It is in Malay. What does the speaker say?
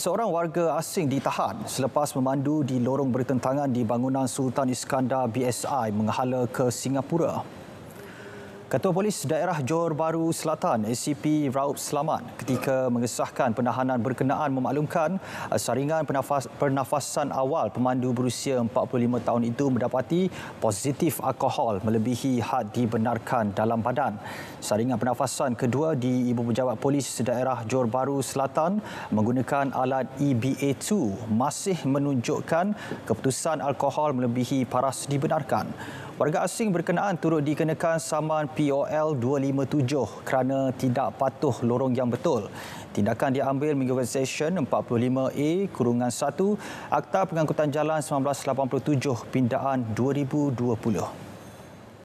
seorang warga asing ditahan selepas memandu di lorong bertentangan di bangunan Sultan Iskandar BSI menghala ke Singapura. Ketua Polis Daerah Johor Baru Selatan, ACP Raup Selamat ketika mengesahkan penahanan berkenaan memaklumkan eh, saringan pernafas, pernafasan awal pemandu berusia 45 tahun itu mendapati positif alkohol melebihi had dibenarkan dalam badan. Saringan pernafasan kedua di Ibu Pejabat Polis Daerah Johor Baru Selatan menggunakan alat EBA2 masih menunjukkan keputusan alkohol melebihi paras dibenarkan. Warga asing berkenaan turut dikenakan saman POL 257 kerana tidak patuh lorong yang betul. Tindakan diambil mengikut Seksyen 45A kurungan 1 Akta Pengangkutan Jalan 1987 Pindaan 2020.